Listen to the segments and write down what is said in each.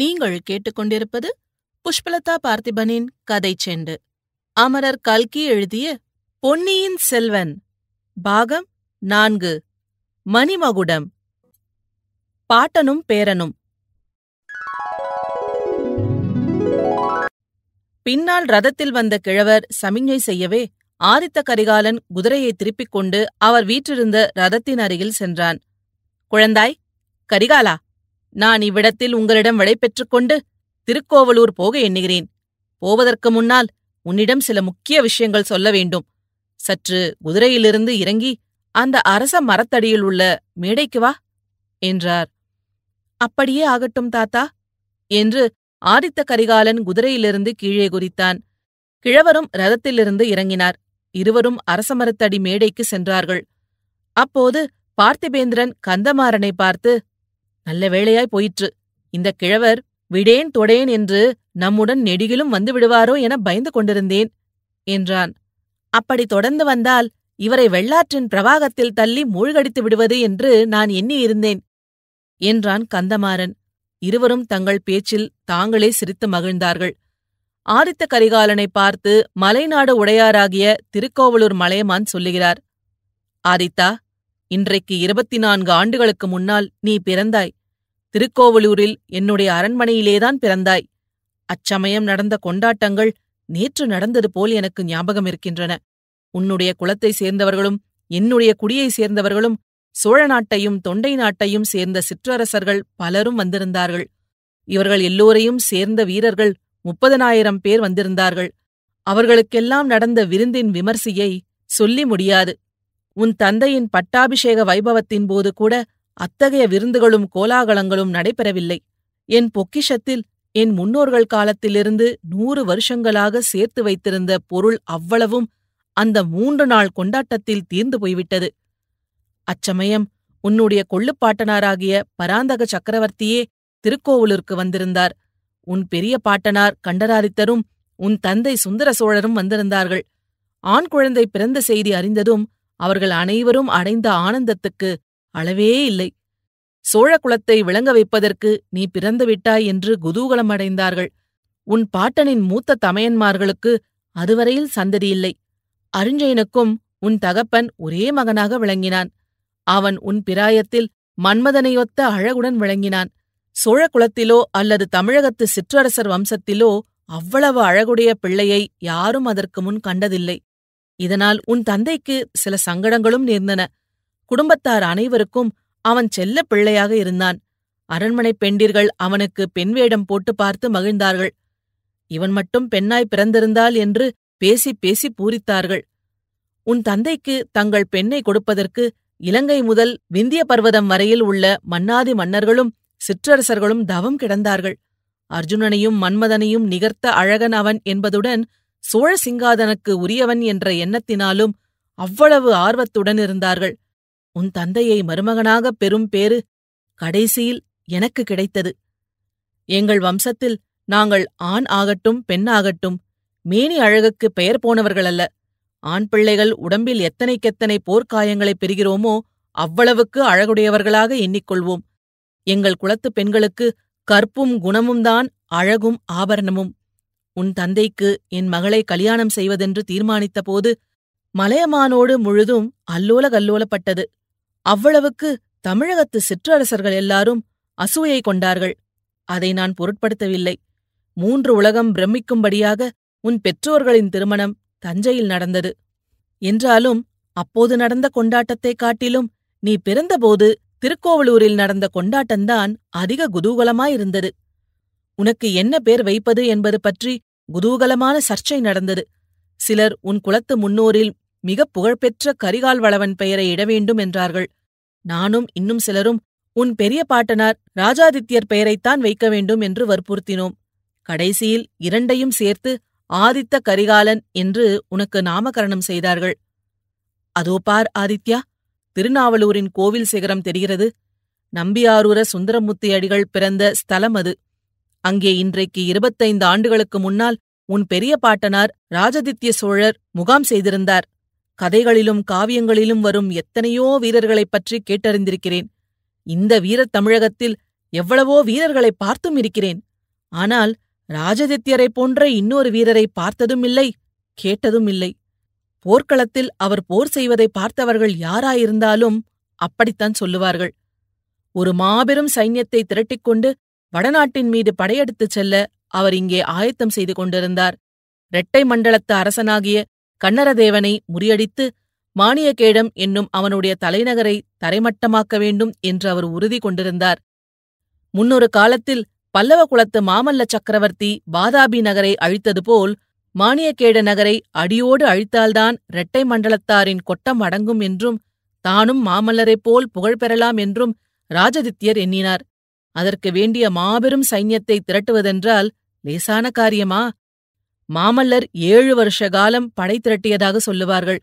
நீங்கள் கேட்டுக்கொண்டிருப்பது புஷ்பலதா பார்த்திபனின் கதை செண்டு அமரர் கல்கி எழுதிய பொன்னியின் செல்வன் பாகம் நான்கு மணிமகுடம் பாட்டனும் பேரனும் பின்னால் ரதத்தில் வந்த கிழவர் சமிஞ்ஞை செய்யவே ஆதித்த கரிகாலன் குதிரையை திருப்பிக் கொண்டு அவர் வீற்றிருந்த ரதத்தின் அருகில் சென்றான் குழந்தாய் கரிகாலா நான் இவ்விடத்தில் உங்களிடம் விடை கொண்டு திருக்கோவலூர் போக எண்ணுகிறேன் போவதற்கு முன்னால் உன்னிடம் சில முக்கிய விஷயங்கள் சொல்ல வேண்டும் சற்று குதிரையிலிருந்து இறங்கி அந்த அரச மரத்தடியில் உள்ள மேடைக்கு வா என்றார் அப்படியே ஆகட்டும் தாத்தா என்று ஆதித்த கரிகாலன் குதிரையிலிருந்து கீழே குறித்தான் கிழவரும் ரதத்திலிருந்து இறங்கினார் இருவரும் அரச மரத்தடி மேடைக்கு சென்றார்கள் அப்போது பார்த்திபேந்திரன் கந்தமாறனை பார்த்து நல்ல வேளையாய் போயிற்று இந்த கிழவர் விடேன் தொடேன் என்று நம்முடன் நெடுகிலும் வந்து விடுவாரோ என பயந்து கொண்டிருந்தேன் என்றான் அப்படி தொடர்ந்து வந்தால் இவரை வெள்ளாற்றின் பிரவாகத்தில் தள்ளி மூழ்கடித்து விடுவது என்று நான் எண்ணியிருந்தேன் என்றான் கந்தமாறன் இருவரும் தங்கள் பேச்சில் தாங்களே சிரித்து மகிழ்ந்தார்கள் ஆதித்த கரிகாலனை பார்த்து மலைநாடு உடையாராகிய திருக்கோவலூர் மலையமான் சொல்லுகிறார் ஆதித்தா இன்றைக்கு இருபத்தி நான்கு ஆண்டுகளுக்கு முன்னால் நீ பிறந்தாய் திருக்கோவலூரில் என்னுடைய அரண்மனையிலேதான் பிறந்தாய் அச்சமயம் நடந்த கொண்டாட்டங்கள் நேற்று நடந்தது போல் எனக்கு ஞாபகம் இருக்கின்றன உன்னுடைய குலத்தை சேர்ந்தவர்களும் என்னுடைய குடியை சேர்ந்தவர்களும் சோழ நாட்டையும் தொண்டை நாட்டையும் சேர்ந்த சிற்றரசர்கள் பலரும் வந்திருந்தார்கள் இவர்கள் எல்லோரையும் சேர்ந்த வீரர்கள் முப்பதனாயிரம் பேர் வந்திருந்தார்கள் அவர்களுக்கெல்லாம் நடந்த விருந்தின் விமர்சையை சொல்லி முடியாது உன் தந்தையின் பட்டாபிஷேக வைபவத்தின் போது கூட அத்தகைய விருந்துகளும் கோலாகலங்களும் நடைபெறவில்லை என் பொக்கிஷத்தில் என் முன்னோர்கள் காலத்திலிருந்து நூறு வருஷங்களாக சேர்த்து வைத்திருந்த பொருள் அவ்வளவும் அந்த மூன்று நாள் கொண்டாட்டத்தில் தீர்ந்து போய்விட்டது அச்சமயம் உன்னுடைய கொள்ளுப்பாட்டனாராகிய பராந்தக சக்கரவர்த்தியே திருக்கோவலூருக்கு வந்திருந்தார் உன் பெரிய பாட்டனார் கண்டராதித்தரும் உன் தந்தை சுந்தர சோழரும் வந்திருந்தார்கள் ஆண் குழந்தை பிறந்த செய்தி அறிந்ததும் அவர்கள் அனைவரும் அடைந்த ஆனந்தத்துக்கு அளவே இல்லை சோழ குலத்தை விளங்க வைப்பதற்கு நீ பிறந்துவிட்டாய் என்று குதூகலம் அடைந்தார்கள் உன் பாட்டனின் மூத்த தமையன்மார்களுக்கு அதுவரையில் சந்ததியில்லை அருஞ்சயனுக்கும் உன் தகப்பன் ஒரே மகனாக விளங்கினான் அவன் உன் பிராயத்தில் மன்மதனையொத்த அழகுடன் விளங்கினான் சோழ குலத்திலோ அல்லது தமிழகத்து சிற்றரசர் வம்சத்திலோ அவ்வளவு அழகுடைய பிள்ளையை யாரும் அதற்கு முன் கண்டதில்லை இதனால் உன் தந்தைக்கு சில சங்கடங்களும் நேர்ந்தன குடும்பத்தார் அனைவருக்கும் அவன் செல்ல பிள்ளையாக இருந்தான் அரண்மனை பெண்டிர்கள் அவனுக்கு பெண் வேடம் போட்டு பார்த்து மகிழ்ந்தார்கள் இவன் மட்டும் பெண்ணாய் பிறந்திருந்தால் என்று பேசி பேசி பூரித்தார்கள் உன் தந்தைக்கு தங்கள் பெண்ணை கொடுப்பதற்கு இலங்கை முதல் விந்திய பர்வதம் வரையில் உள்ள மன்னாதி மன்னர்களும் சிற்றரசர்களும் தவம் கிடந்தார்கள் அர்ஜுனனையும் மன்மதனையும் நிகர்த்த அழகன் அவன் என்பதுடன் சோழ சிங்காதனுக்கு உரியவன் என்ற எண்ணத்தினாலும் அவ்வளவு ஆர்வத்துடன் இருந்தார்கள் உன் தந்தையை மருமகனாகப் பெறும் பேறு கடைசியில் எனக்கு கிடைத்தது எங்கள் வம்சத்தில் நாங்கள் ஆண் ஆகட்டும் பெண்ணாகட்டும் மேனி அழகுக்கு பெயர் போனவர்களல்ல ஆண் பிள்ளைகள் உடம்பில் எத்தனைக்கெத்தனை போர்க்காயங்களை பெறுகிறோமோ அவ்வளவுக்கு அழகுடையவர்களாக எண்ணிக்கொள்வோம் எங்கள் குலத்து பெண்களுக்கு கற்பும் குணமும் தான் அழகும் ஆபரணமும் உன் தந்தைக்கு என் மகளை கல்யாணம் செய்வதென்று தீர்மானித்தபோது மலையமானோடு முழுதும் அல்லோல கல்லோலப்பட்டது அவ்வளவுக்கு தமிழகத்து சிற்றரசர்கள் எல்லாரும் அசூயை கொண்டார்கள் அதை நான் பொருட்படுத்தவில்லை மூன்று உலகம் பிரமிக்கும்படியாக உன் பெற்றோர்களின் திருமணம் தஞ்சையில் நடந்தது என்றாலும் அப்போது நடந்த கொண்டாட்டத்தைக் காட்டிலும் நீ பிறந்தபோது திருக்கோவலூரில் நடந்த கொண்டாட்டந்தான் அதிக குதூகலமாயிருந்தது உனக்கு என்ன பேர் வைப்பது என்பது பற்றி குதூகலமான சர்ச்சை நடந்தது சிலர் உன் குலத்து முன்னோரில் மிகப் புகழ்பெற்ற கரிகால் வளவன் பெயரை இட வேண்டும் என்றார்கள் நானும் இன்னும் சிலரும் உன் பெரிய பாட்டனார் ராஜாதித்யர் பெயரைத்தான் வைக்க வேண்டும் என்று வற்புறுத்தினோம் கடைசியில் இரண்டையும் சேர்த்து ஆதித்த கரிகாலன் என்று உனக்கு நாமகரணம் செய்தார்கள் அதோ பார் ஆதித்யா திருநாவலூரின் கோவில் சிகரம் தெரிகிறது நம்பியாரூர சுந்தரமுத்தி அடிகள் பிறந்த ஸ்தலம் அது அங்கே இன்றைக்கு இருபத்தைந்து ஆண்டுகளுக்கு முன்னால் உன் பெரிய பாட்டனார் ராஜதித்ய சோழர் முகாம் செய்திருந்தார் கதைகளிலும் காவியங்களிலும் வரும் எத்தனையோ வீரர்களைப் பற்றி கேட்டறிந்திருக்கிறேன் இந்த வீரத் தமிழகத்தில் எவ்வளவோ வீரர்களை பார்த்தும் இருக்கிறேன் ஆனால் ராஜதித்யரை போன்ற இன்னொரு வீரரை பார்த்ததும் இல்லை கேட்டதும் இல்லை போர்க்களத்தில் அவர் போர் செய்வதை பார்த்தவர்கள் யாராயிருந்தாலும் அப்படித்தான் சொல்லுவார்கள் ஒரு மாபெரும் சைன்யத்தை திரட்டிக்கொண்டு வடநாட்டின் மீது படையெடுத்துச் செல்ல அவர் இங்கே ஆயத்தம் செய்து கொண்டிருந்தார் இரட்டை மண்டலத்து அரசனாகிய கண்ணரதேவனை முறியடித்து மானியகேடம் என்னும் அவனுடைய தலைநகரை தரைமட்டமாக்க வேண்டும் என்று அவர் உறுதி கொண்டிருந்தார் முன்னொரு காலத்தில் பல்லவ குலத்து மாமல்ல சக்கரவர்த்தி பாதாபி நகரை அழித்தது போல் மானியக்கேட நகரை அடியோடு அழித்தால்தான் இரட்டை மண்டலத்தாரின் கொட்டம் அடங்கும் என்றும் தானும் மாமல்லரைப் போல் புகழ் பெறலாம் என்றும் ராஜதித்யர் எண்ணினார் அதற்கு வேண்டிய மாபெரும் சைன்யத்தை திரட்டுவதென்றால் லேசான காரியமா மாமல்லர் ஏழு வருஷ காலம் படை திரட்டியதாக சொல்லுவார்கள்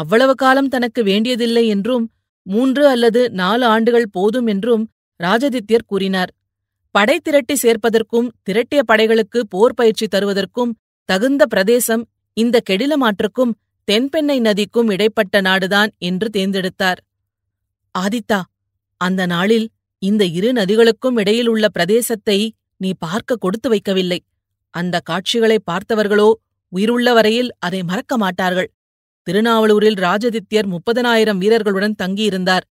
அவ்வளவு காலம் தனக்கு வேண்டியதில்லை என்றும் மூன்று அல்லது நாலு ஆண்டுகள் போதும் என்றும் ராஜதித்யர் கூறினார் படை திரட்டி சேர்ப்பதற்கும் திரட்டிய படைகளுக்கு போர் பயிற்சி தருவதற்கும் தகுந்த பிரதேசம் இந்த கெடிலமாற்றுக்கும் தென்பெண்ணை நதிக்கும் இடைப்பட்ட நாடுதான் என்று தேர்ந்தெடுத்தார் ஆதித்தா அந்த நாளில் இந்த இரு நதிகளுக்கும் இடையில் உள்ள பிரதேசத்தை நீ பார்க்க கொடுத்து வைக்கவில்லை அந்த காட்சிகளை பார்த்தவர்களோ உயிருள்ள வரையில் அதை மறக்க மாட்டார்கள் திருநாவலூரில் ராஜதித்யர் முப்பதனாயிரம் வீரர்களுடன் தங்கியிருந்தார்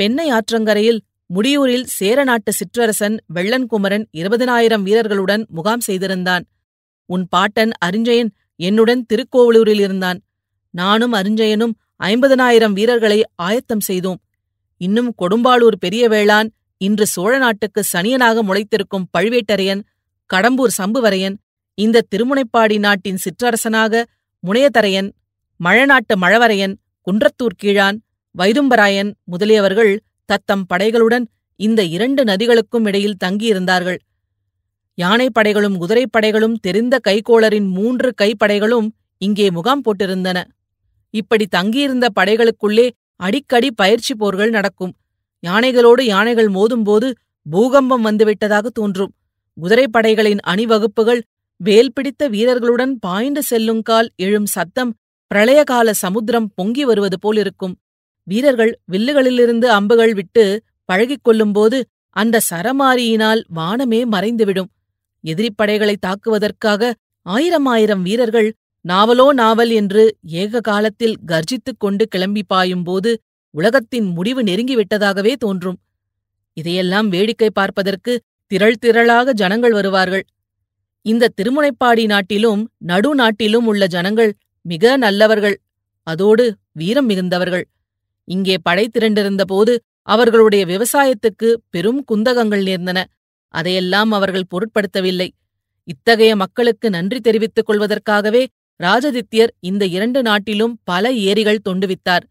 பெண்ணை ஆற்றங்கரையில் முடியூரில் சேர நாட்டு சிற்றரசன் வெள்ளன்குமரன் இருபதனாயிரம் வீரர்களுடன் முகாம் செய்திருந்தான் உன் பாட்டன் அறிஞ்சயன் என்னுடன் திருக்கோவலூரில் இருந்தான் நானும் அறிஞ்சயனும் ஐம்பதனாயிரம் வீரர்களை ஆயத்தம் செய்தோம் இன்னும் கொடும்பாளூர் பெரிய வேளான் இன்று சோழ நாட்டுக்கு சனியனாக முளைத்திருக்கும் பழுவேட்டரையன் கடம்பூர் சம்புவரையன் இந்த திருமுனைப்பாடி நாட்டின் சிற்றரசனாக முனையதரையன் மழநாட்டு மழவரையன் குன்றத்தூர் கீழான் வைதும்பராயன் முதலியவர்கள் தத்தம் படைகளுடன் இந்த இரண்டு நதிகளுக்கும் இடையில் தங்கியிருந்தார்கள் யானைப்படைகளும் குதிரைப்படைகளும் தெரிந்த கைகோளரின் மூன்று கைப்படைகளும் இங்கே முகாம் போட்டிருந்தன இப்படி தங்கியிருந்த படைகளுக்குள்ளே அடிக்கடி பயிற்சி போர்கள் நடக்கும் யானைகளோடு யானைகள் மோதும்போது பூகம்பம் வந்துவிட்டதாக தோன்றும் குதிரைப்படைகளின் அணிவகுப்புகள் வேல் பிடித்த வீரர்களுடன் பாய்ந்து செல்லுங்கால் எழும் சத்தம் பிரளயகால சமுத்திரம் பொங்கி வருவது போலிருக்கும் வீரர்கள் வில்லுகளிலிருந்து அம்புகள் விட்டு பழகிக் கொள்ளும்போது அந்த சரமாரியினால் வானமே மறைந்துவிடும் எதிரிப்படைகளை தாக்குவதற்காக ஆயிரம் ஆயிரம் வீரர்கள் நாவலோ நாவல் என்று ஏக காலத்தில் கர்ஜித்துக் கொண்டு கிளம்பி பாயும்போது உலகத்தின் முடிவு நெருங்கிவிட்டதாகவே தோன்றும் இதையெல்லாம் வேடிக்கை பார்ப்பதற்கு திரள் திரளாக ஜனங்கள் வருவார்கள் இந்த திருமுனைப்பாடி நாட்டிலும் நடுநாட்டிலும் உள்ள ஜனங்கள் மிக நல்லவர்கள் அதோடு வீரம் மிகுந்தவர்கள் இங்கே படை திரண்டிருந்தபோது அவர்களுடைய விவசாயத்துக்கு பெரும் குந்தகங்கள் நேர்ந்தன அதையெல்லாம் அவர்கள் பொருட்படுத்தவில்லை இத்தகைய மக்களுக்கு நன்றி தெரிவித்துக் கொள்வதற்காகவே ராஜதித்யர் இந்த இரண்டு நாட்டிலும் பல ஏரிகள் தொண்டுவித்தார்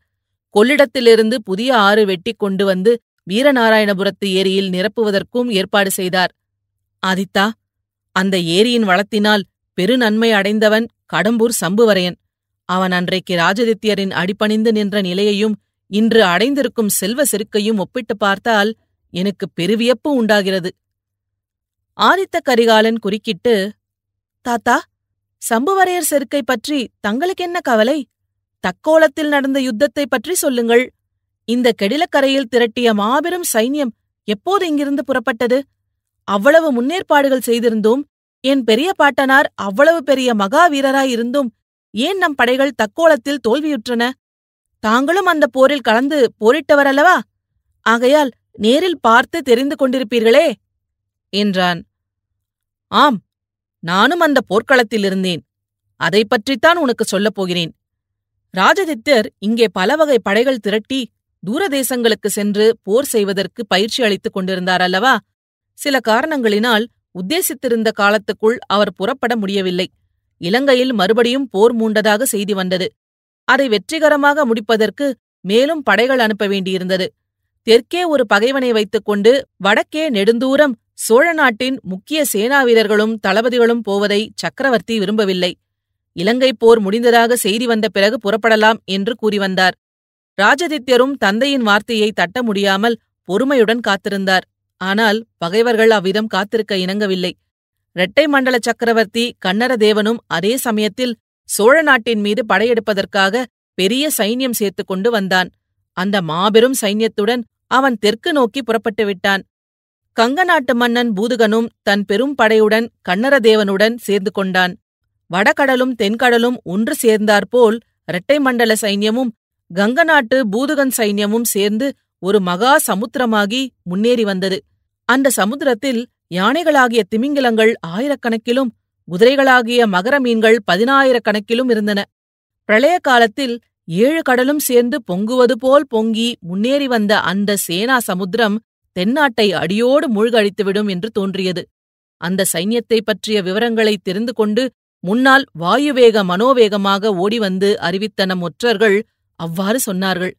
கொள்ளிடத்திலிருந்து புதிய ஆறு வெட்டி கொண்டு வந்து வீரநாராயணபுரத்து ஏரியில் நிரப்புவதற்கும் ஏற்பாடு செய்தார் ஆதித்தா அந்த ஏரியின் வளத்தினால் பெருநன்மை அடைந்தவன் கடம்பூர் சம்புவரையன் அவன் அன்றைக்கு ராஜதித்யரின் அடிபணிந்து நின்ற நிலையையும் இன்று அடைந்திருக்கும் செல்வ செருக்கையும் ஒப்பிட்டு பார்த்தால் எனக்கு பெருவியப்பு உண்டாகிறது ஆதித்த கரிகாலன் குறுக்கிட்டு தாத்தா சம்புவரையர் செருக்கை பற்றி தங்களுக்கு என்ன கவலை தக்கோலத்தில் நடந்த யுத்தத்தை பற்றி சொல்லுங்கள் இந்த கெடிலக்கரையில் திரட்டிய மாபெரும் சைன்யம் எப்போது இங்கிருந்து புறப்பட்டது அவ்வளவு முன்னேற்பாடுகள் செய்திருந்தோம் என் பெரிய பாட்டனார் அவ்வளவு பெரிய மகாவீரராயிருந்தும் ஏன் நம் படைகள் தக்கோலத்தில் தோல்வியுற்றன தாங்களும் அந்த போரில் கலந்து போரிட்டவரல்லவா ஆகையால் நேரில் பார்த்து தெரிந்து கொண்டிருப்பீர்களே என்றான் ஆம் நானும் அந்த போர்க்களத்தில் இருந்தேன் அதை பற்றித்தான் உனக்கு சொல்லப் போகிறேன் ராஜதித்தர் இங்கே பல வகை படைகள் திரட்டி தூரதேசங்களுக்கு சென்று போர் செய்வதற்கு பயிற்சி அளித்துக் கொண்டிருந்தார் அல்லவா சில காரணங்களினால் உத்தேசித்திருந்த காலத்துக்குள் அவர் புறப்பட முடியவில்லை இலங்கையில் மறுபடியும் போர் மூண்டதாக செய்தி வந்தது அதை வெற்றிகரமாக முடிப்பதற்கு மேலும் படைகள் அனுப்ப வேண்டியிருந்தது தெற்கே ஒரு பகைவனை வைத்துக் கொண்டு வடக்கே நெடுந்தூரம் சோழ நாட்டின் முக்கிய சேனா வீரர்களும் தளபதிகளும் போவதை சக்கரவர்த்தி விரும்பவில்லை இலங்கை போர் முடிந்ததாக செய்தி வந்த பிறகு புறப்படலாம் என்று கூறி வந்தார் ராஜதித்யரும் தந்தையின் வார்த்தையை தட்ட முடியாமல் பொறுமையுடன் காத்திருந்தார் ஆனால் பகைவர்கள் அவ்விதம் காத்திருக்க இணங்கவில்லை இரட்டை மண்டல சக்கரவர்த்தி தேவனும் அதே சமயத்தில் சோழ நாட்டின் மீது படையெடுப்பதற்காக பெரிய சைன்யம் சேர்த்து கொண்டு வந்தான் அந்த மாபெரும் சைன்யத்துடன் அவன் தெற்கு நோக்கி புறப்பட்டு விட்டான் கங்க நாட்டு மன்னன் பூதுகனும் தன் பெரும் படையுடன் தேவனுடன் சேர்ந்து கொண்டான் வடகடலும் தென்கடலும் ஒன்று சேர்ந்தாற்போல் இரட்டை மண்டல சைன்யமும் கங்க நாட்டு பூதுகன் சைன்யமும் சேர்ந்து ஒரு மகா சமுத்திரமாகி முன்னேறி வந்தது அந்த சமுத்திரத்தில் யானைகளாகிய திமிங்கிலங்கள் ஆயிரக்கணக்கிலும் குதிரைகளாகிய மகர மீன்கள் பதினாயிரக்கணக்கிலும் இருந்தன பிரளய காலத்தில் ஏழு கடலும் சேர்ந்து பொங்குவது போல் பொங்கி முன்னேறி வந்த அந்த சேனா சமுத்திரம் தென்னாட்டை அடியோடு மூழ்கடித்துவிடும் என்று தோன்றியது அந்த சைன்யத்தை பற்றிய விவரங்களை தெரிந்து கொண்டு முன்னால் வாயுவேக மனோவேகமாக ஓடிவந்து அறிவித்தன முற்றர்கள் ஒற்றர்கள் அவ்வாறு சொன்னார்கள்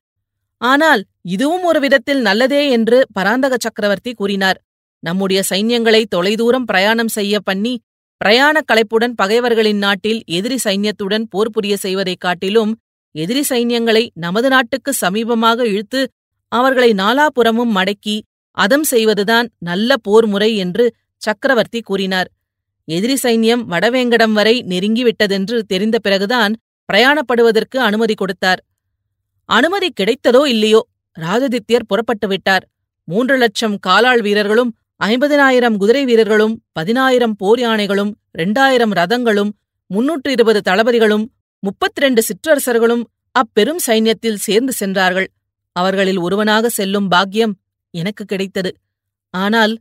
ஆனால் இதுவும் ஒரு விதத்தில் நல்லதே என்று பராந்தக சக்கரவர்த்தி கூறினார் நம்முடைய சைன்யங்களை தொலைதூரம் பிரயாணம் செய்ய பண்ணி பிரயாணக் களைப்புடன் பகைவர்களின் நாட்டில் எதிரி சைன்யத்துடன் போர் புரிய செய்வதைக் காட்டிலும் எதிரி சைன்யங்களை நமது நாட்டுக்கு சமீபமாக இழுத்து அவர்களை நாலாபுறமும் மடக்கி அதம் செய்வதுதான் நல்ல போர் முறை என்று சக்கரவர்த்தி கூறினார் எதிரி சைன்யம் வடவேங்கடம் வரை நெருங்கிவிட்டதென்று தெரிந்த பிறகுதான் பிரயாணப்படுவதற்கு அனுமதி கொடுத்தார் அனுமதி கிடைத்ததோ இல்லையோ ராஜதித்யர் புறப்பட்டுவிட்டார் மூன்று லட்சம் காலாள் வீரர்களும் ஐம்பதினாயிரம் குதிரை வீரர்களும் பதினாயிரம் போர் யானைகளும் இரண்டாயிரம் ரதங்களும் முன்னூற்று இருபது தளபதிகளும் முப்பத்திரண்டு சிற்றரசர்களும் அப்பெரும் சைன்யத்தில் சேர்ந்து சென்றார்கள் அவர்களில் ஒருவனாக செல்லும் பாக்கியம் எனக்கு கிடைத்தது ஆனால்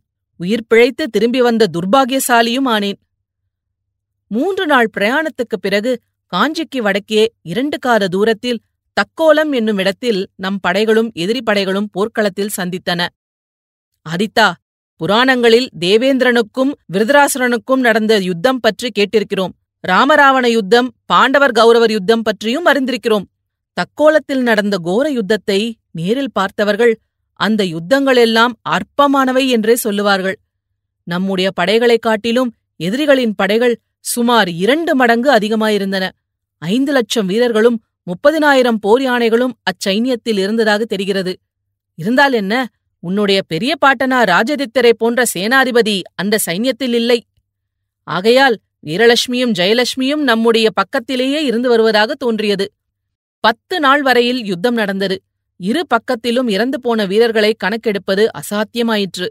உயிர் பிழைத்து திரும்பி வந்த துர்பாகியசாலியும் ஆனேன் மூன்று நாள் பிரயாணத்துக்குப் பிறகு காஞ்சிக்கு வடக்கே இரண்டு கார தூரத்தில் தக்கோலம் என்னுமிடத்தில் நம் படைகளும் எதிரி படைகளும் போர்க்களத்தில் சந்தித்தன அதித்தா புராணங்களில் தேவேந்திரனுக்கும் விருதராசுரனுக்கும் நடந்த யுத்தம் பற்றி கேட்டிருக்கிறோம் ராமராவண யுத்தம் பாண்டவர் கௌரவர் யுத்தம் பற்றியும் அறிந்திருக்கிறோம் தக்கோலத்தில் நடந்த கோர யுத்தத்தை நேரில் பார்த்தவர்கள் அந்த யுத்தங்களெல்லாம் அற்பமானவை என்றே சொல்லுவார்கள் நம்முடைய படைகளைக் காட்டிலும் எதிரிகளின் படைகள் சுமார் இரண்டு மடங்கு அதிகமாயிருந்தன ஐந்து லட்சம் வீரர்களும் முப்பதினாயிரம் போர் யானைகளும் அச்சைன்யத்தில் இருந்ததாக தெரிகிறது இருந்தால் என்ன உன்னுடைய பெரிய பாட்டனா ராஜதித்தரை போன்ற சேனாதிபதி அந்த சைன்யத்தில் இல்லை ஆகையால் வீரலட்சுமியும் ஜெயலட்சுமியும் நம்முடைய பக்கத்திலேயே இருந்து வருவதாக தோன்றியது பத்து நாள் வரையில் யுத்தம் நடந்தது இரு பக்கத்திலும் இறந்து போன வீரர்களை கணக்கெடுப்பது அசாத்தியமாயிற்று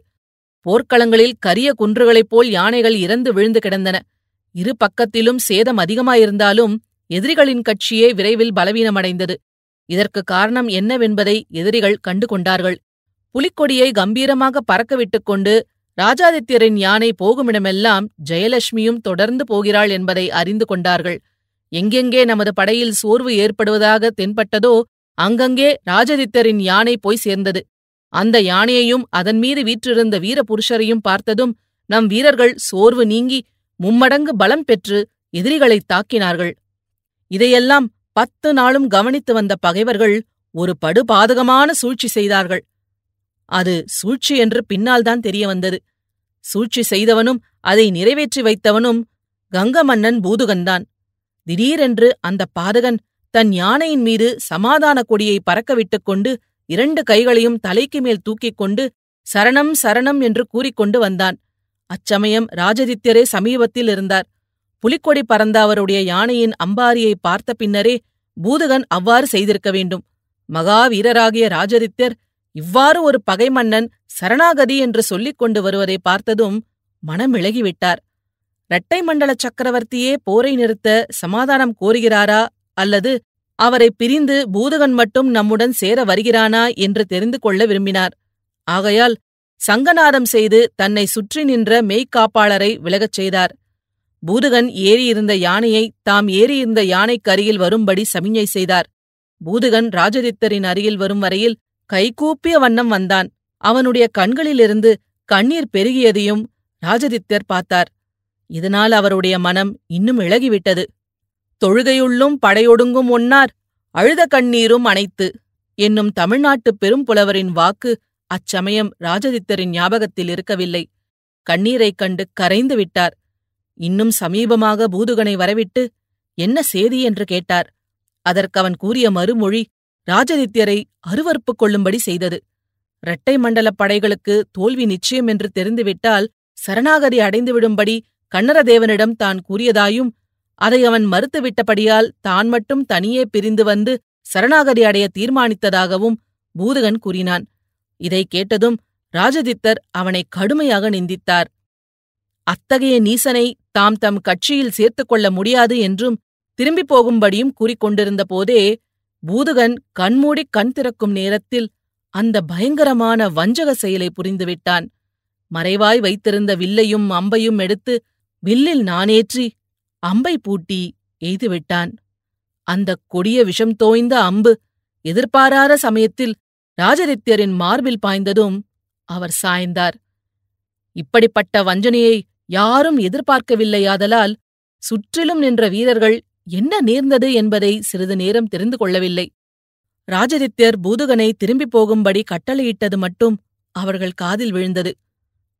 போர்க்களங்களில் கரிய குன்றுகளைப் போல் யானைகள் இறந்து விழுந்து கிடந்தன இரு பக்கத்திலும் சேதம் அதிகமாயிருந்தாலும் எதிரிகளின் கட்சியே விரைவில் பலவீனமடைந்தது இதற்கு காரணம் என்னவென்பதை எதிரிகள் கண்டு கொண்டார்கள் புலிக்கொடியை கம்பீரமாக பறக்கவிட்டுக் கொண்டு ராஜாதித்யரின் யானை போகுமிடமெல்லாம் ஜெயலட்சுமியும் தொடர்ந்து போகிறாள் என்பதை அறிந்து கொண்டார்கள் எங்கெங்கே நமது படையில் சோர்வு ஏற்படுவதாக தென்பட்டதோ அங்கங்கே ராஜதித்தரின் யானை போய் சேர்ந்தது அந்த யானையையும் அதன் மீது வீற்றிருந்த வீரபுருஷரையும் பார்த்ததும் நம் வீரர்கள் சோர்வு நீங்கி மும்மடங்கு பலம் பெற்று எதிரிகளைத் தாக்கினார்கள் இதையெல்லாம் பத்து நாளும் கவனித்து வந்த பகைவர்கள் ஒரு படுபாதகமான சூழ்ச்சி செய்தார்கள் அது சூழ்ச்சி என்று பின்னால்தான் தெரிய வந்தது சூழ்ச்சி செய்தவனும் அதை நிறைவேற்றி வைத்தவனும் கங்க மன்னன் பூதுகந்தான் திடீரென்று அந்த பாதகன் தன் யானையின் மீது சமாதான கொடியை பறக்கவிட்டுக் கொண்டு இரண்டு கைகளையும் தலைக்கு மேல் தூக்கிக் கொண்டு சரணம் சரணம் என்று கூறிக்கொண்டு வந்தான் அச்சமயம் ராஜதித்யரே சமீபத்தில் இருந்தார் புலிக்கொடி பறந்த அவருடைய யானையின் அம்பாரியை பார்த்த பின்னரே பூதகன் அவ்வாறு செய்திருக்க வேண்டும் மகாவீரராகிய ராஜரித்தர் இவ்வாறு ஒரு பகை மன்னன் சரணாகதி என்று சொல்லிக் கொண்டு வருவதை பார்த்ததும் மனம் விலகிவிட்டார் இரட்டை மண்டல சக்கரவர்த்தியே போரை நிறுத்த சமாதானம் கோருகிறாரா அல்லது அவரை பிரிந்து பூதகன் மட்டும் நம்முடன் சேர வருகிறானா என்று தெரிந்து கொள்ள விரும்பினார் ஆகையால் சங்கநாதம் செய்து தன்னை சுற்றி நின்ற மெய்க்காப்பாளரை விலகச் செய்தார் பூதகன் ஏறியிருந்த யானையை தாம் ஏறியிருந்த யானைக்கு அருகில் வரும்படி சமிஞ்சை செய்தார் பூதகன் ராஜதித்தரின் அருகில் வரும் வரையில் கைகூப்பிய வண்ணம் வந்தான் அவனுடைய கண்களிலிருந்து கண்ணீர் பெருகியதையும் ராஜதித்தர் பார்த்தார் இதனால் அவருடைய மனம் இன்னும் இழகிவிட்டது தொழுகையுள்ளும் படையொடுங்கும் ஒன்னார் அழுத கண்ணீரும் அனைத்து என்னும் தமிழ்நாட்டு பெரும்புலவரின் வாக்கு அச்சமயம் ராஜதித்தரின் ஞாபகத்தில் இருக்கவில்லை கண்ணீரைக் கண்டு கரைந்து விட்டார் இன்னும் சமீபமாக பூதுகனை வரவிட்டு என்ன சேதி என்று கேட்டார் அதற்கு அவன் கூறிய மறுமொழி ராஜதித்யரை அருவறுப்பு கொள்ளும்படி செய்தது இரட்டை மண்டலப் படைகளுக்கு தோல்வி நிச்சயம் என்று தெரிந்துவிட்டால் சரணாகதி அடைந்துவிடும்படி கண்ணரதேவனிடம் தான் கூறியதாயும் அதை அவன் மறுத்துவிட்டபடியால் தான் மட்டும் தனியே பிரிந்து வந்து சரணாகதி அடைய தீர்மானித்ததாகவும் பூதுகன் கூறினான் இதை கேட்டதும் ராஜதித்தர் அவனை கடுமையாக நிந்தித்தார் அத்தகைய நீசனை தாம் தம் கட்சியில் சேர்த்துக் கொள்ள முடியாது என்றும் திரும்பிப் போகும்படியும் கூறிக்கொண்டிருந்த போதே பூதுகன் கண்மூடி கண் திறக்கும் நேரத்தில் அந்த பயங்கரமான வஞ்சக செயலை புரிந்துவிட்டான் மறைவாய் வைத்திருந்த வில்லையும் அம்பையும் எடுத்து வில்லில் நானேற்றி அம்பை பூட்டி எய்துவிட்டான் அந்த கொடிய விஷம் தோய்ந்த அம்பு எதிர்பாராத சமயத்தில் ராஜரித்தியரின் மார்பில் பாய்ந்ததும் அவர் சாய்ந்தார் இப்படிப்பட்ட வஞ்சனையை யாரும் எதிர்பார்க்கவில்லையாதலால் சுற்றிலும் நின்ற வீரர்கள் என்ன நேர்ந்தது என்பதை சிறிது நேரம் தெரிந்து கொள்ளவில்லை ராஜதித்யர் பூதுகனை திரும்பி போகும்படி கட்டளையிட்டது மட்டும் அவர்கள் காதில் விழுந்தது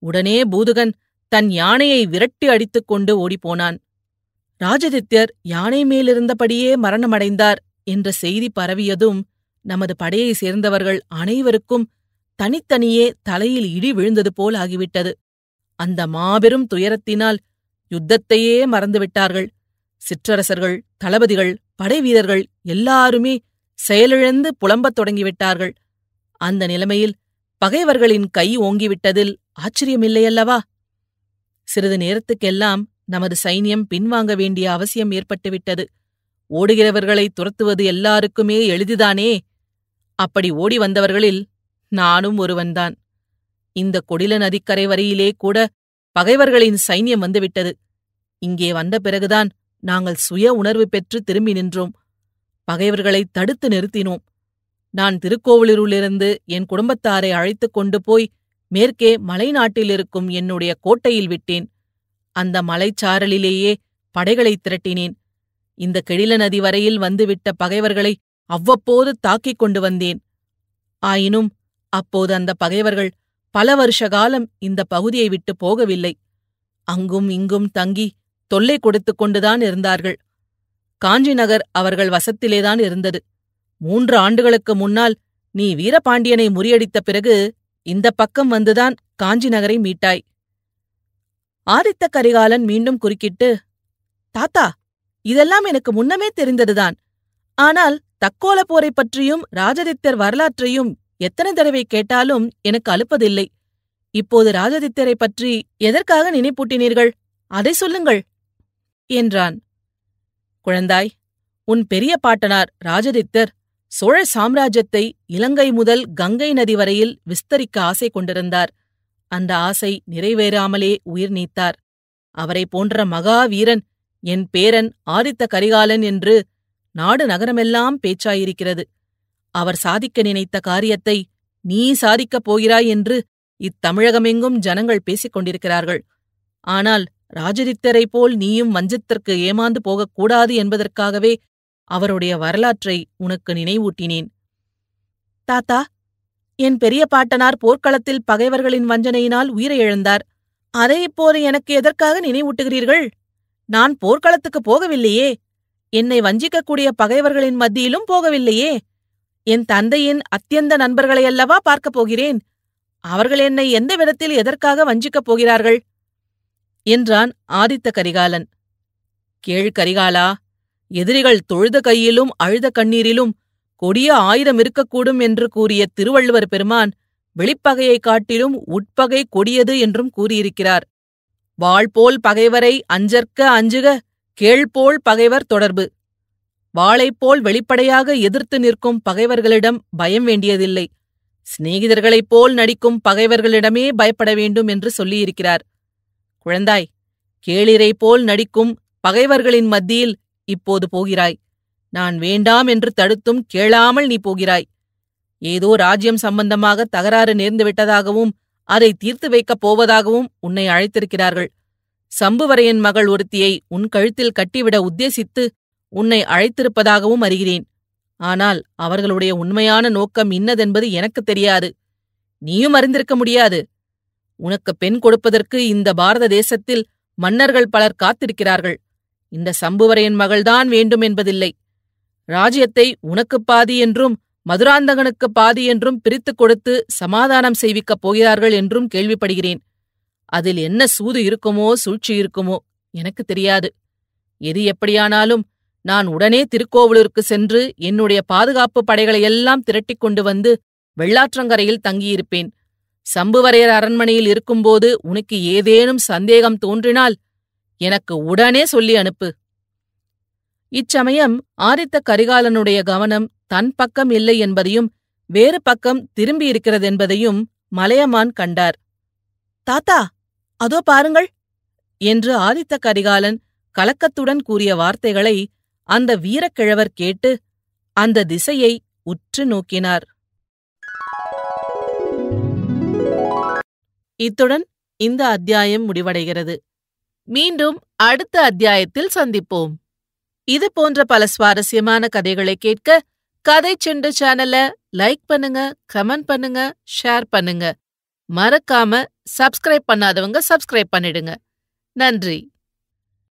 உடனே பூதுகன் தன் யானையை விரட்டி அடித்துக் கொண்டு ஓடிப்போனான் ராஜதித்யர் யானை மேலிருந்தபடியே மரணமடைந்தார் என்ற செய்தி பரவியதும் நமது படையை சேர்ந்தவர்கள் அனைவருக்கும் தனித்தனியே தலையில் இடி விழுந்தது போல் ஆகிவிட்டது அந்த மாபெரும் துயரத்தினால் யுத்தத்தையே மறந்துவிட்டார்கள் சிற்றரசர்கள் தளபதிகள் படைவீரர்கள் எல்லாருமே செயலிழந்து புலம்பத் தொடங்கிவிட்டார்கள் அந்த நிலைமையில் பகைவர்களின் கை ஓங்கிவிட்டதில் ஆச்சரியமில்லையல்லவா சிறிது நேரத்துக்கெல்லாம் நமது சைன்யம் பின்வாங்க வேண்டிய அவசியம் ஏற்பட்டுவிட்டது ஓடுகிறவர்களை துரத்துவது எல்லாருக்குமே எளிதுதானே அப்படி ஓடி வந்தவர்களில் நானும் ஒருவன்தான் இந்த கொடில நதிக்கரை வரையிலே கூட பகைவர்களின் சைன்யம் வந்துவிட்டது இங்கே வந்த பிறகுதான் நாங்கள் சுய உணர்வு பெற்று திரும்பி நின்றோம் பகைவர்களை தடுத்து நிறுத்தினோம் நான் திருக்கோவிலூரிலிருந்து என் குடும்பத்தாரை அழைத்துக் கொண்டு போய் மேற்கே மலை நாட்டிலிருக்கும் என்னுடைய கோட்டையில் விட்டேன் அந்த மலைச்சாரலிலேயே படைகளை திரட்டினேன் இந்த கிழில நதி வரையில் வந்துவிட்ட பகைவர்களை அவ்வப்போது தாக்கிக் கொண்டு வந்தேன் ஆயினும் அப்போது அந்த பகைவர்கள் பல வருஷ காலம் இந்த பகுதியை விட்டு போகவில்லை அங்கும் இங்கும் தங்கி தொல்லை கொடுத்துக் கொண்டுதான் இருந்தார்கள் காஞ்சி நகர் அவர்கள் வசத்திலேதான் இருந்தது மூன்று ஆண்டுகளுக்கு முன்னால் நீ வீரபாண்டியனை முறியடித்த பிறகு இந்த பக்கம் வந்துதான் காஞ்சி நகரை மீட்டாய் ஆதித்த கரிகாலன் மீண்டும் குறுக்கிட்டு தாத்தா இதெல்லாம் எனக்கு முன்னமே தெரிந்ததுதான் ஆனால் தக்கோல போரை பற்றியும் ராஜதித்தர் வரலாற்றையும் எத்தனை தடவை கேட்டாலும் எனக்கு அலுப்பதில்லை இப்போது ராஜதித்தரை பற்றி எதற்காக நினைப்பூட்டினீர்கள் அதை சொல்லுங்கள் என்றான் குழந்தாய் உன் பெரிய பாட்டனார் ராஜதித்தர் சோழ சாம்ராஜ்யத்தை இலங்கை முதல் கங்கை நதி வரையில் விஸ்தரிக்க ஆசை கொண்டிருந்தார் அந்த ஆசை நிறைவேறாமலே உயிர் நீத்தார் அவரை போன்ற மகாவீரன் என் பேரன் ஆதித்த கரிகாலன் என்று நாடு நகரமெல்லாம் பேச்சாயிருக்கிறது அவர் சாதிக்க நினைத்த காரியத்தை நீ சாதிக்கப் போகிறாய் என்று இத்தமிழகமெங்கும் ஜனங்கள் பேசிக் கொண்டிருக்கிறார்கள் ஆனால் ராஜதித்தரை போல் நீயும் வஞ்சத்திற்கு ஏமாந்து போகக்கூடாது என்பதற்காகவே அவருடைய வரலாற்றை உனக்கு நினைவூட்டினேன் தாத்தா என் பெரிய பாட்டனார் போர்க்களத்தில் பகைவர்களின் வஞ்சனையினால் உயிரை இழந்தார் அதை இப்போது எனக்கு எதற்காக நினைவூட்டுகிறீர்கள் நான் போர்க்களத்துக்கு போகவில்லையே என்னை வஞ்சிக்கக்கூடிய பகைவர்களின் மத்தியிலும் போகவில்லையே என் தந்தையின் அத்தியந்த நண்பர்களையல்லவா பார்க்கப் போகிறேன் அவர்கள் என்னை எந்த விதத்தில் எதற்காக வஞ்சிக்கப் போகிறார்கள் என்றான் ஆதித்த கரிகாலன் கேள் கரிகாலா எதிரிகள் தொழுத கையிலும் அழுத கண்ணீரிலும் கொடிய ஆயுதம் இருக்கக்கூடும் என்று கூறிய திருவள்ளுவர் பெருமான் வெளிப்பகையைக் காட்டிலும் உட்பகை கொடியது என்றும் கூறியிருக்கிறார் வாழ்போல் பகைவரை அஞ்சற்க அஞ்சுக கேள்போல் பகைவர் தொடர்பு வாளைப்போல் வெளிப்படையாக எதிர்த்து நிற்கும் பகைவர்களிடம் பயம் வேண்டியதில்லை சிநேகிதர்களைப் போல் நடிக்கும் பகைவர்களிடமே பயப்பட வேண்டும் என்று சொல்லியிருக்கிறார் குழந்தாய் கேளிரை போல் நடிக்கும் பகைவர்களின் மத்தியில் இப்போது போகிறாய் நான் வேண்டாம் என்று தடுத்தும் கேளாமல் நீ போகிறாய் ஏதோ ராஜ்யம் சம்பந்தமாக தகராறு நேர்ந்துவிட்டதாகவும் அதை தீர்த்து வைக்கப் போவதாகவும் உன்னை அழைத்திருக்கிறார்கள் சம்புவரையன் மகள் ஒருத்தியை உன் கழுத்தில் கட்டிவிட உத்தேசித்து உன்னை அழைத்திருப்பதாகவும் அறிகிறேன் ஆனால் அவர்களுடைய உண்மையான நோக்கம் இன்னதென்பது எனக்கு தெரியாது நீயும் அறிந்திருக்க முடியாது உனக்கு பெண் கொடுப்பதற்கு இந்த பாரத தேசத்தில் மன்னர்கள் பலர் காத்திருக்கிறார்கள் இந்த சம்புவரையன் மகள்தான் வேண்டும் என்பதில்லை ராஜ்யத்தை உனக்கு பாதி என்றும் மதுராந்தகனுக்கு பாதி என்றும் பிரித்துக் கொடுத்து சமாதானம் செய்விக்கப் போகிறார்கள் என்றும் கேள்விப்படுகிறேன் அதில் என்ன சூது இருக்குமோ சூழ்ச்சி இருக்குமோ எனக்கு தெரியாது எது எப்படியானாலும் நான் உடனே திருக்கோவிலூருக்கு சென்று என்னுடைய பாதுகாப்பு படைகளையெல்லாம் திரட்டிக் கொண்டு வந்து வெள்ளாற்றங்கரையில் தங்கியிருப்பேன் சம்புவரையர் அரண்மனையில் இருக்கும்போது உனக்கு ஏதேனும் சந்தேகம் தோன்றினால் எனக்கு உடனே சொல்லி அனுப்பு இச்சமயம் ஆதித்த கரிகாலனுடைய கவனம் தன் பக்கம் இல்லை என்பதையும் வேறு பக்கம் திரும்பியிருக்கிறது என்பதையும் மலையமான் கண்டார் தாத்தா அதோ பாருங்கள் என்று ஆதித்த கரிகாலன் கலக்கத்துடன் கூறிய வார்த்தைகளை அந்த வீரக்கிழவர் கேட்டு அந்த திசையை உற்று நோக்கினார் இத்துடன் இந்த அத்தியாயம் முடிவடைகிறது மீண்டும் அடுத்த அத்தியாயத்தில் சந்திப்போம் இது போன்ற பல சுவாரஸ்யமான கதைகளை கேட்க கதை செண்டு சேனல லைக் பண்ணுங்க கமெண்ட் பண்ணுங்க ஷேர் பண்ணுங்க மறக்காம சப்ஸ்கிரைப் பண்ணாதவங்க சப்ஸ்கிரைப் பண்ணிடுங்க நன்றி